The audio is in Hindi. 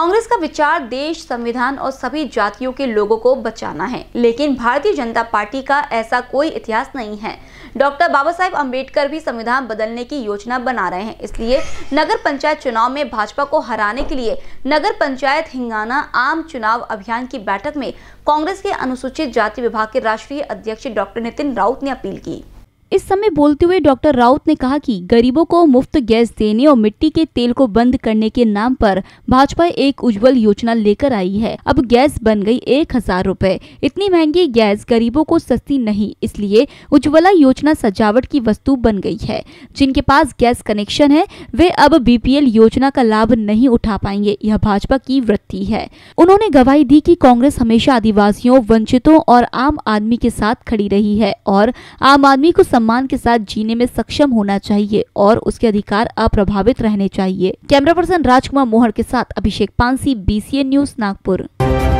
कांग्रेस का विचार देश संविधान और सभी जातियों के लोगों को बचाना है लेकिन भारतीय जनता पार्टी का ऐसा कोई इतिहास नहीं है डॉक्टर बाबा साहेब अम्बेडकर भी संविधान बदलने की योजना बना रहे हैं इसलिए नगर पंचायत चुनाव में भाजपा को हराने के लिए नगर पंचायत हिंगाना आम चुनाव अभियान की बैठक में कांग्रेस के अनुसूचित जाति विभाग के राष्ट्रीय अध्यक्ष डॉक्टर नितिन राउत ने अपील की इस समय बोलते हुए डॉक्टर राउत ने कहा कि गरीबों को मुफ्त गैस देने और मिट्टी के तेल को बंद करने के नाम पर भाजपा एक उज्जवल योजना लेकर आई है अब गैस बन गई एक हजार रूपए इतनी महंगी गैस गरीबों को सस्ती नहीं इसलिए उज्जवला योजना सजावट की वस्तु बन गई है जिनके पास गैस कनेक्शन है वे अब बीपीएल योजना का लाभ नहीं उठा पाएंगे यह भाजपा की वृत्ति है उन्होंने गवाही दी की कांग्रेस हमेशा आदिवासियों वंचितों और आम आदमी के साथ खड़ी रही है और आम आदमी को सम्मान के साथ जीने में सक्षम होना चाहिए और उसके अधिकार अप्रभावित रहने चाहिए कैमरा पर्सन राजकुमार मोहर के साथ अभिषेक पांसी बी न्यूज नागपुर